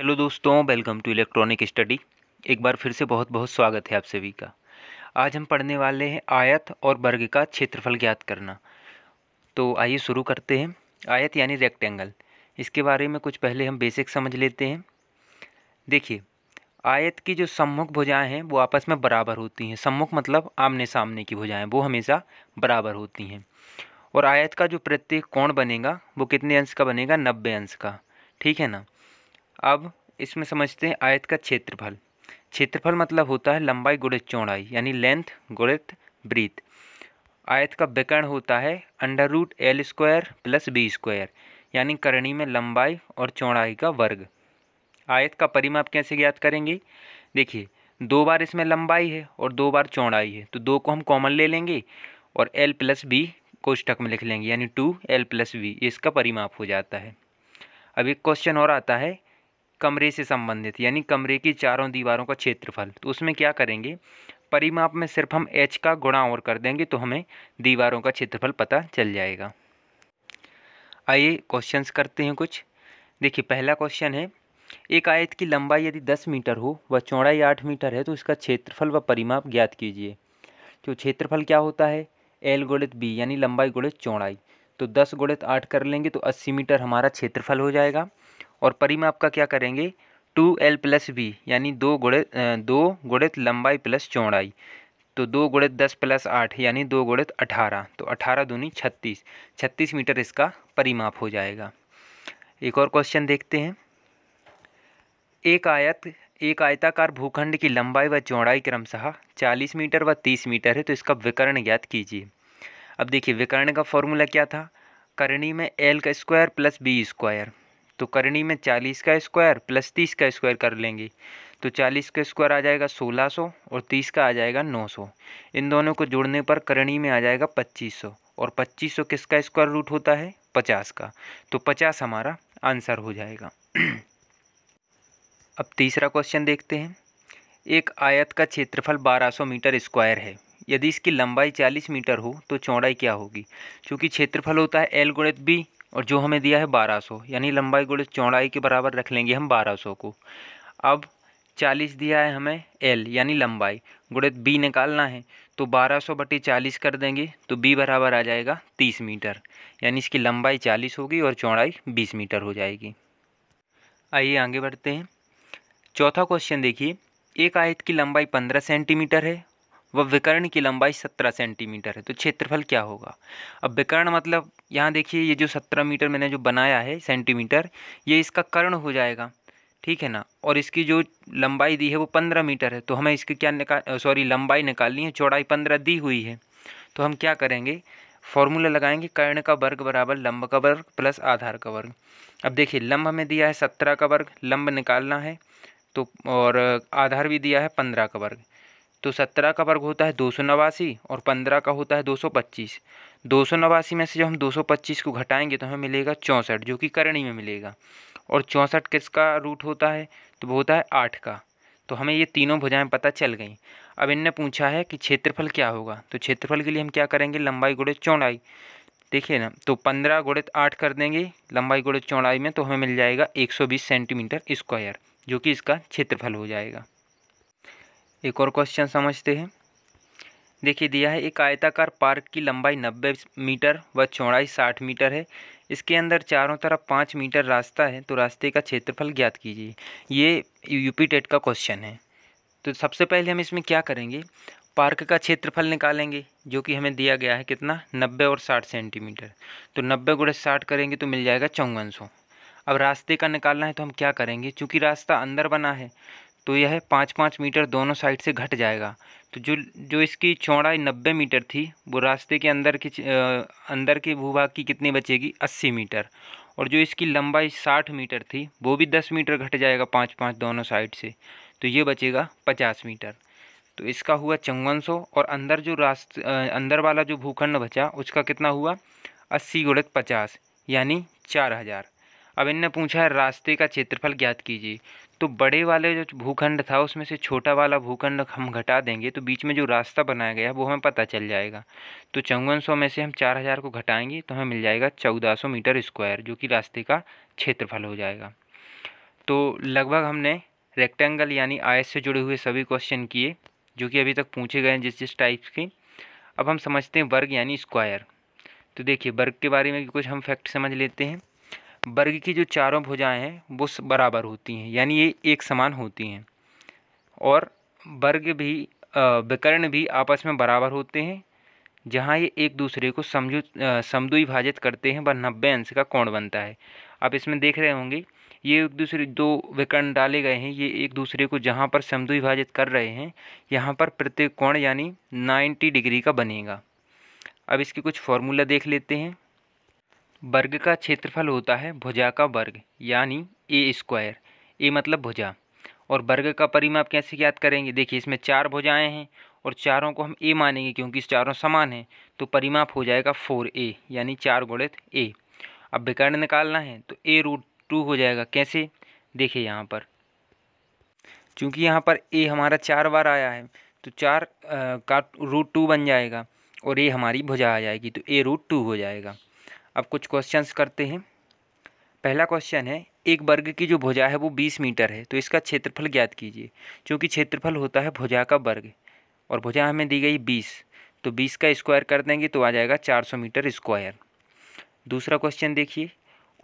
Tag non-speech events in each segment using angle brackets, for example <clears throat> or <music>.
hello दोस्तों welcome to electronic study एक बार फिर से बहुत बहुत स्वागत है आप सभी का आज हम पढ़ने वाले हैं आयत और वर्ग का क्षेत्रफल ज्ञात करना तो आइए शुरू करते हैं आयत यानी रेक्टेंगल इसके बारे में कुछ पहले हम बेसिक समझ लेते हैं देखिए आयत की जो सम्मुख भुजाएं हैं वो आपस में बराबर होती हैं सम्मुख मतलब आमने सामने की भुजाएँ वो हमेशा बराबर होती हैं और आयत का जो प्रत्येक कोण बनेगा वो कितने अंश का बनेगा नब्बे अंश का ठीक है ना अब इसमें समझते हैं आयत का क्षेत्रफल क्षेत्रफल मतलब होता है लंबाई गुणित चौड़ाई यानी लेंथ गुणित ब्रीथ आयत का विकर्ण होता है under root L square plus B square यानी करणी में लंबाई और चौड़ाई का वर्ग आयत का परिमाप कैसे ज्ञात करेंगे देखिए दो बार इसमें लंबाई है और दो बार चौड़ाई है तो दो को हम कॉमन ले लेंगे और एल प्लस बी कोष्टक में लिख लेंगे यानी टू एल प्लस बी इसका परिमाप हो जाता है अब एक क्वेश्चन और आता है कमरे से संबंधित यानी कमरे की चारों दीवारों का क्षेत्रफल तो उसमें क्या करेंगे परिमाप में सिर्फ हम एच का गुणा और कर देंगे तो हमें दीवारों का क्षेत्रफल पता चल जाएगा आइए क्वेश्चंस करते हैं कुछ देखिए पहला क्वेश्चन है एक आयत की लंबाई यदि दस मीटर हो व चौड़ाई आठ मीटर है तो इसका क्षेत्रफल व परिमाप ज्ञात कीजिए तो क्षेत्रफल क्या होता है एल गुणित बी यानी लंबाई गुणित चौड़ाई तो दस गुणित आठ कर लेंगे तो अस्सी मीटर हमारा क्षेत्रफल हो जाएगा और परिमाप का क्या करेंगे टू एल प्लस बी यानी दो गुणित दो गुणित लंबाई प्लस चौड़ाई तो दो गुणित दस प्लस आठ यानी दो गुणित अठारह तो अठारह दूनी छत्तीस छत्तीस मीटर इसका परिमाप हो जाएगा एक और क्वेश्चन देखते हैं एक आयत एक आयताकार भूखंड की लंबाई व चौड़ाई क्रमशः चालीस मीटर व तीस मीटर है तो इसका विकर्ण ज्ञात कीजिए अब देखिए विकर्ण का फॉर्मूला क्या था करणी में एल का स्क्वायर प्लस बी स्क्वायर तो करनी में चालीस का स्क्वायर प्लस तीस का स्क्वायर कर लेंगे तो चालीस का स्क्वायर आ जाएगा सोलह सौ और तीस का आ जाएगा नौ सौ इन दोनों को जोड़ने पर करणी में आ जाएगा पच्चीस सौ और पच्चीस सौ किसका स्क्वायर रूट होता है पचास का तो पचास हमारा आंसर हो जाएगा अब तीसरा क्वेश्चन देखते हैं एक आयत का क्षेत्रफल सौ मीटर स्क्वायर है यदि इसकी लंबाई 40 मीटर हो तो चौड़ाई क्या होगी क्योंकि क्षेत्रफल होता है एल गुणित बी और जो हमें दिया है बारह सौ यानी लंबाई गुड़े चौड़ाई के बराबर रख लेंगे हम बारह सौ को अब चालीस दिया है हमें एल यानी लंबाई गुड़े बी निकालना है तो बारह सौ बटे चालीस कर देंगे तो बी बराबर आ जाएगा तीस मीटर यानी इसकी लंबाई चालीस होगी और चौड़ाई बीस मीटर हो जाएगी आइए आगे बढ़ते हैं चौथा क्वेश्चन देखिए एक आयत की लंबाई पंद्रह सेंटीमीटर है व विकर्ण की लंबाई सत्रह सेंटीमीटर है तो क्षेत्रफल क्या होगा अब विकर्ण मतलब यहाँ देखिए ये जो सत्रह मीटर मैंने जो बनाया है सेंटीमीटर ये इसका कर्ण हो जाएगा ठीक है ना और इसकी जो लंबाई दी है वो पंद्रह मीटर है तो हमें इसकी क्या निकाल सॉरी लंबाई निकालनी है चौड़ाई पंद्रह दी हुई है तो हम क्या करेंगे फॉर्मूला लगाएंगे कर्ण का वर्ग बराबर लंब का वर्ग प्लस आधार का वर्ग अब देखिए लंब हमें दिया है सत्रह का वर्ग लंब निकालना है तो और आधार भी दिया है पंद्रह का वर्ग तो सत्रह का वर्ग होता है दो सौ नवासी और पंद्रह का होता है दो सौ पच्चीस दो सौ नवासी में से जब हम दो सौ पच्चीस को घटाएंगे तो हमें मिलेगा चौंसठ जो कि करणी में मिलेगा और चौंसठ किसका रूट होता है तो वो होता है आठ का तो हमें ये तीनों भुजाएं पता चल गई अब इनने पूछा है कि क्षेत्रफल क्या होगा तो क्षेत्रफल के लिए हम क्या करेंगे लंबाई गुड़े चौड़ाई देखिए ना तो पंद्रह गुड़े आठ कर देंगे लंबाई गुड़े चौड़ाई में तो हमें मिल जाएगा एक सौ बीस सेंटीमीटर स्क्वायर जो कि इसका क्षेत्रफल हो जाएगा एक और क्वेश्चन समझते हैं देखिए दिया है एक आयताकार पार्क की लंबाई 90 मीटर व चौड़ाई 60 मीटर है इसके अंदर चारों तरफ पाँच मीटर रास्ता है तो रास्ते का क्षेत्रफल ज्ञात कीजिए ये यूपी टेट का क्वेश्चन है तो सबसे पहले हम इसमें क्या करेंगे पार्क का क्षेत्रफल निकालेंगे जो कि हमें दिया गया है कितना नब्बे और साठ सेंटीमीटर तो नब्बे गुड़े साठ करेंगे तो मिल जाएगा चौवन अब रास्ते का निकालना है तो हम क्या करेंगे चूँकि रास्ता अंदर बना है तो यह पाँच पाँच मीटर दोनों साइड से घट जाएगा तो जो जो इसकी चौड़ाई नब्बे मीटर थी वो रास्ते के अंदर की अंदर के भूभाग की कितनी बचेगी अस्सी मीटर और जो इसकी लंबाई साठ मीटर थी वो भी दस मीटर घट जाएगा पाँच पाँच दोनों साइड से तो ये बचेगा पचास मीटर तो इसका हुआ चौवन सौ और अंदर जो रास्ते अंदर वाला जो भूखंड बचा उसका कितना हुआ अस्सी गुणित पचास यानी चार हज़ार अब इनने पूछा है रास्ते का क्षेत्रफल ज्ञात कीजिए तो बड़े वाले जो भूखंड था उसमें से छोटा वाला भूखंड हम घटा देंगे तो बीच में जो रास्ता बनाया गया वो हमें पता चल जाएगा तो चौवन सौ में से हम चार हज़ार को घटाएंगे तो हमें मिल जाएगा चौदह सौ मीटर स्क्वायर जो कि रास्ते का क्षेत्रफल हो जाएगा तो लगभग हमने रेक्टेंगल यानी आयस से जुड़े हुए सभी क्वेश्चन किए जो कि अभी तक पूछे गए हैं जिस जिस टाइप के अब हम समझते हैं वर्ग यानी स्क्वायर तो देखिए वर्ग के बारे में कुछ हम फैक्ट समझ लेते हैं वर्ग की जो चारों भुजाएं हैं वो बराबर होती हैं यानी ये एक समान होती हैं और वर्ग भी विकर्ण भी आपस में बराबर होते हैं जहाँ ये एक दूसरे को समझु समदुई भाजित करते हैं वह नब्बे अंश का कोण बनता है आप इसमें देख रहे होंगे ये एक दूसरे दो विकर्ण डाले गए हैं ये एक दूसरे को जहाँ पर समदुई भाजित कर रहे हैं यहाँ पर प्रत्येक कोण यानी नाइन्टी डिग्री का बनेगा अब इसके कुछ फॉर्मूला देख लेते हैं वर्ग का क्षेत्रफल होता है भुजा का वर्ग यानी ए स्क्वायर ए मतलब भुजा और वर्ग का परिमाप कैसे ज्ञात करेंगे देखिए इसमें चार भुजाएं हैं और चारों को हम ए मानेंगे क्योंकि चारों समान हैं तो परिमाप हो जाएगा फोर ए यानी चार गुणित ए अब विकर्ण निकालना है तो ए रूट टू हो जाएगा कैसे देखिए यहाँ पर क्योंकि यहाँ पर ए हमारा चार बार आया है तो चार आ, का रूट टू बन जाएगा और ए हमारी भुजा आ जाएगी तो ए रूट टू हो जाएगा अब कुछ क्वेश्चंस करते हैं पहला क्वेश्चन है एक वर्ग की जो भुजा है वो बीस मीटर है तो इसका क्षेत्रफल ज्ञात कीजिए क्योंकि क्षेत्रफल होता है भुजा का वर्ग और भुजा हमें दी गई बीस तो बीस का स्क्वायर कर देंगे तो आ जाएगा चार सौ मीटर स्क्वायर दूसरा क्वेश्चन देखिए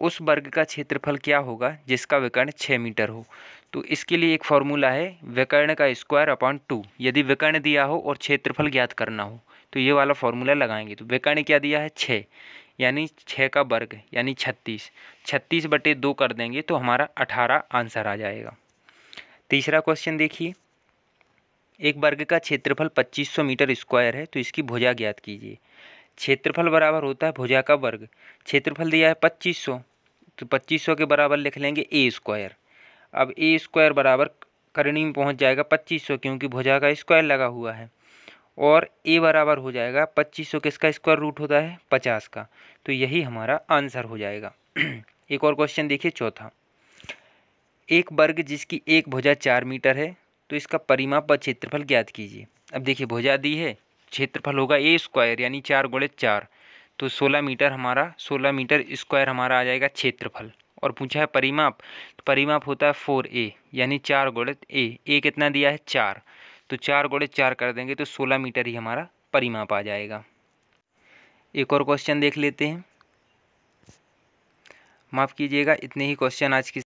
उस वर्ग का क्षेत्रफल क्या होगा जिसका विकर्ण छः मीटर हो तो इसके लिए एक फॉर्मूला है विकर्ण का स्क्वायर अपॉन टू यदि विकर्ण दिया हो और क्षेत्रफल ज्ञात करना हो तो ये वाला फॉर्मूला लगाएंगे तो विकर्ण क्या दिया है छः यानी छः का वर्ग यानी छत्तीस छत्तीस बटे दो कर देंगे तो हमारा अठारह आंसर आ जाएगा तीसरा क्वेश्चन देखिए एक वर्ग का क्षेत्रफल पच्चीस सौ मीटर स्क्वायर है तो इसकी भुजा ज्ञात कीजिए क्षेत्रफल बराबर होता है भुजा का वर्ग क्षेत्रफल दिया है सौ तो सौ के बराबर लिख लेंगे ए स्क्वायर अब ए स्क्वायर बराबर करणी में पहुँच जाएगा सौ क्योंकि भुजा का स्क्वायर लगा हुआ है और ए बराबर हो जाएगा पच्चीस सौ किसका स्क्वायर रूट होता है पचास का तो यही हमारा आंसर हो जाएगा <clears throat> एक और क्वेश्चन देखिए चौथा एक वर्ग जिसकी एक भुजा चार मीटर है तो इसका परिमाप व क्षेत्रफल ज्ञात कीजिए अब देखिए भुजा दी है क्षेत्रफल होगा ए स्क्वायर यानी चार गुड़े चार तो सोलह मीटर हमारा सोलह मीटर स्क्वायर हमारा आ जाएगा क्षेत्रफल और पूछा है परिमाप तो परिमाप होता है फोर ए यानी चार गुड़े ए ए कितना दिया है चार तो चार गोड़े चार कर देंगे तो सोलह मीटर ही हमारा परिमाप आ जाएगा एक और क्वेश्चन देख लेते हैं माफ़ कीजिएगा इतने ही क्वेश्चन आज की